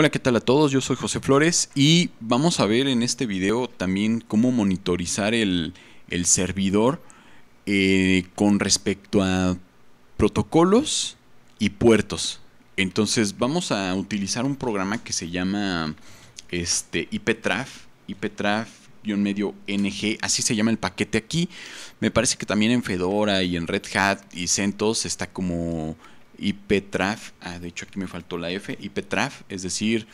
Hola, ¿qué tal a todos? Yo soy José Flores y vamos a ver en este video también cómo monitorizar el, servidor eh, con respecto a protocolos y puertos. Entonces vamos a utilizar un programa que se llama este, IPTraf, IPTraf-NG, así se llama el paquete aquí. Me parece que también en Fedora y en Red Hat y CentOS está como IPTRAF, ah, de hecho aquí me faltó la F, IPTRAF, es decir,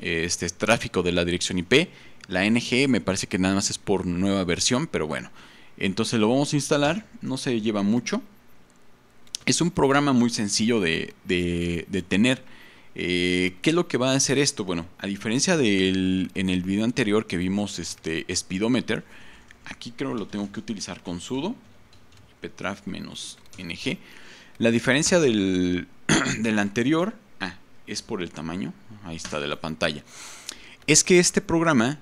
este es tráfico de la dirección IP. La NG me parece que nada más es por nueva versión, pero bueno. Entonces lo vamos a instalar, no se lleva mucho. Es un programa muy sencillo de, tener. Eh, ¿Qué es lo que va a hacer esto? Bueno, a diferencia del en el video anterior que vimos este speedometer, aquí creo que lo tengo que utilizar con sudo, petraf-ng. La diferencia del, anterior ah, es por el tamaño, ahí está, de la pantalla. Es que este programa,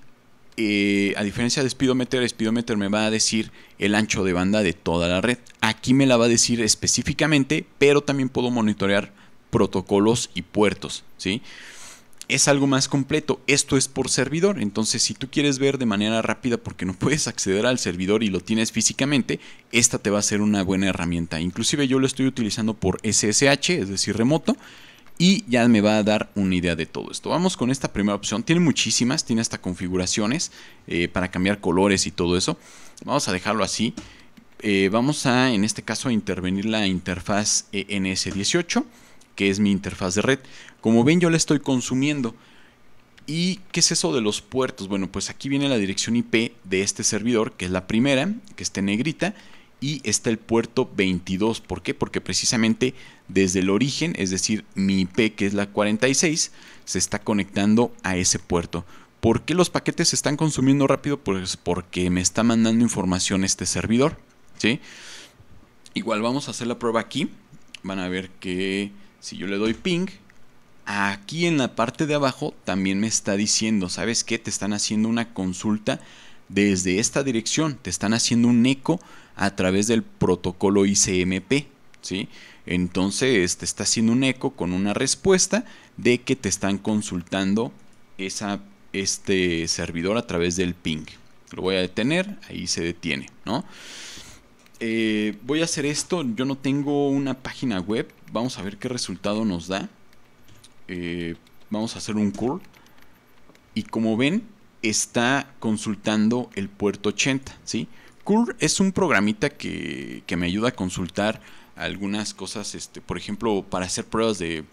eh, a diferencia de Speedometer, Speedometer me va a decir el ancho de banda de toda la red. Aquí me la va a decir específicamente, pero también puedo monitorear protocolos y puertos, ¿sí? es algo más completo. Esto es por servidor. Entonces, si tú quieres ver de manera rápida porque no puedes acceder al servidor y lo tienes físicamente, esta te va a ser una buena herramienta. Inclusive yo lo estoy utilizando por SSH, es decir, remoto. Y ya me va a dar una idea de todo esto. Vamos con esta primera opción. Tiene muchísimas, tiene hasta configuraciones eh, para cambiar colores y todo eso. Vamos a dejarlo así. Eh, vamos a, en este caso, a intervenir la interfaz ENS18 que es mi interfaz de red. Como ven, yo la estoy consumiendo. ¿Y qué es eso de los puertos? Bueno, pues aquí viene la dirección IP de este servidor, que es la primera, que está en negrita, y está el puerto 22. ¿Por qué? Porque precisamente desde el origen, es decir, mi IP, que es la 46, se está conectando a ese puerto. ¿Por qué los paquetes se están consumiendo rápido? Pues porque me está mandando información este servidor. ¿sí? Igual vamos a hacer la prueba aquí. Van a ver que si yo le doy ping, aquí en la parte de abajo también me está diciendo, ¿sabes qué? Te están haciendo una consulta desde esta dirección, te están haciendo un eco a través del protocolo ICMP, ¿sí? Entonces te está haciendo un eco con una respuesta de que te están consultando esa, este servidor a través del ping. Lo voy a detener, ahí se detiene, ¿no? Eh, voy a hacer esto, yo no tengo una página web, vamos a ver qué resultado nos da. Eh, vamos a hacer un curl. Y como ven, está consultando el puerto 80, ¿sí? Curl es un programita que, me ayuda a consultar algunas cosas, este, por ejemplo, para hacer pruebas de,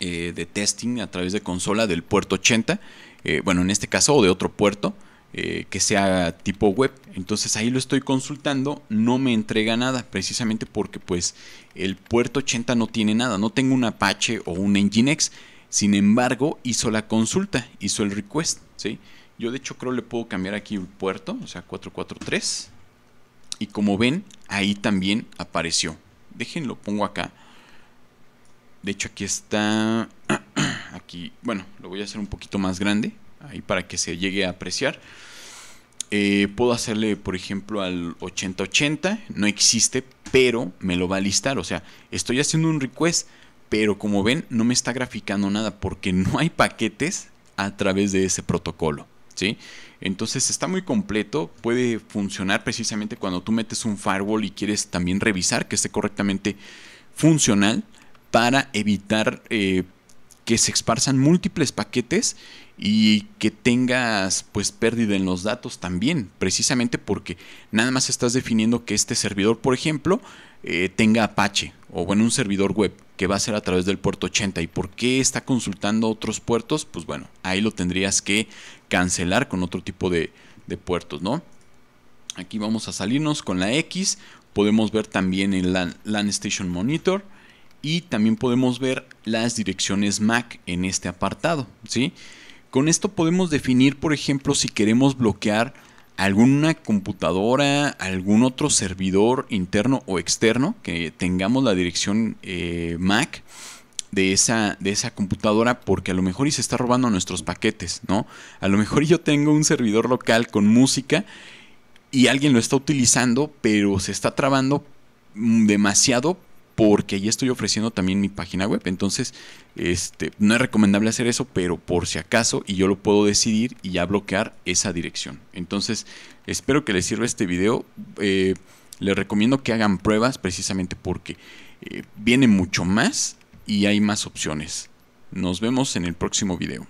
eh, de testing a través de consola del puerto 80, bueno, en este caso, o de otro puerto. Eh, que sea tipo web. Entonces ahí lo estoy consultando, no me entrega nada, precisamente porque pues el puerto 80 no tiene nada, no tengo un Apache o un Nginx. Sin embargo, hizo la consulta, hizo el request, ¿sí? Yo de hecho creo le puedo cambiar aquí el puerto, o sea, 443. Y como ven, ahí también apareció. Déjenlo, pongo acá. De hecho, aquí está. Aquí, bueno, lo voy a hacer un poquito más grande ahí para que se llegue a apreciar. Eh, puedo hacerle, por ejemplo, al 8080, no existe, pero me lo va a listar. O sea, estoy haciendo un request, pero como ven, no me está graficando nada porque no hay paquetes a través de ese protocolo. ¿sí? Entonces está muy completo, puede funcionar precisamente cuando tú metes un firewall y quieres también revisar que esté correctamente funcional para evitar eh, que se esparzan múltiples paquetes y que tengas pues pérdida en los datos también, precisamente porque nada más estás definiendo que este servidor, por ejemplo, eh, tenga Apache o bueno, un servidor web que va a ser a través del puerto 80 y por qué está consultando otros puertos, pues bueno, ahí lo tendrías que cancelar con otro tipo de, puertos, ¿no? Aquí vamos a salirnos con la X, podemos ver también el LAN Station Monitor, y también podemos ver las direcciones MAC en este apartado. ¿sí? Con esto podemos definir, por ejemplo, si queremos bloquear alguna computadora, algún otro servidor interno o externo que tengamos la dirección eh, MAC de esa, de esa computadora porque a lo mejor y se está robando nuestros paquetes, ¿no? A lo mejor yo tengo un servidor local con música y alguien lo está utilizando, pero se está trabando mm, demasiado porque ahí estoy ofreciendo también mi página web. Entonces, este, no es recomendable hacer eso, pero por si acaso, y yo lo puedo decidir y ya bloquear esa dirección. Entonces, espero que les sirva este video. Eh, les recomiendo que hagan pruebas precisamente porque eh, viene mucho más y hay más opciones. Nos vemos en el próximo video.